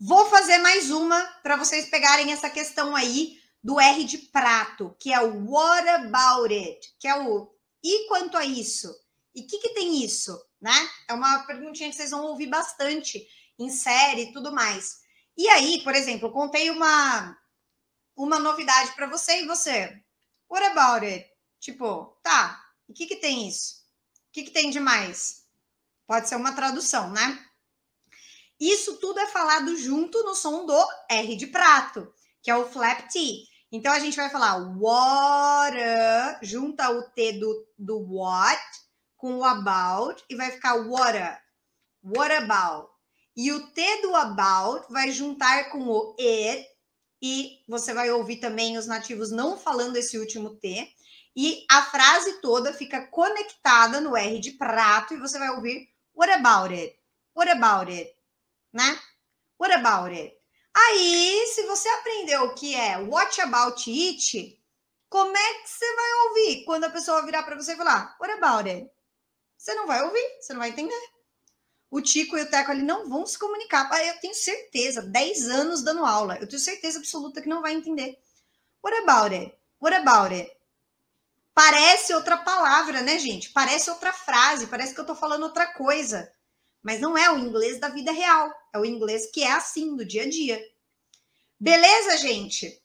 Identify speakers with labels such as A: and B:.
A: Vou fazer mais uma para vocês pegarem essa questão aí do R de prato, que é o what about it, que é o e quanto a isso? E o que, que tem isso? Né? É uma perguntinha que vocês vão ouvir bastante em série e tudo mais. E aí, por exemplo, contei uma, uma novidade para você e você, what about it? Tipo, tá, o que, que tem isso? O que, que tem de mais? Pode ser uma tradução, né? Isso tudo é falado junto no som do R de prato, que é o flap T. Então a gente vai falar water, junta o T do, do what com o about e vai ficar water. What about? E o T do about vai juntar com o it e você vai ouvir também os nativos não falando esse último T. E a frase toda fica conectada no R de prato e você vai ouvir what about it? What about it? né? What about it? Aí, se você aprendeu o que é what about it, como é que você vai ouvir quando a pessoa virar para você e falar what about it? Você não vai ouvir, você não vai entender. O Tico e o Teco ali não vão se comunicar. Eu tenho certeza, 10 anos dando aula, eu tenho certeza absoluta que não vai entender. What about it? What about it? Parece outra palavra, né, gente? Parece outra frase, parece que eu tô falando outra coisa. Mas não é o inglês da vida real, é o inglês que é assim, do dia a dia. Beleza, gente?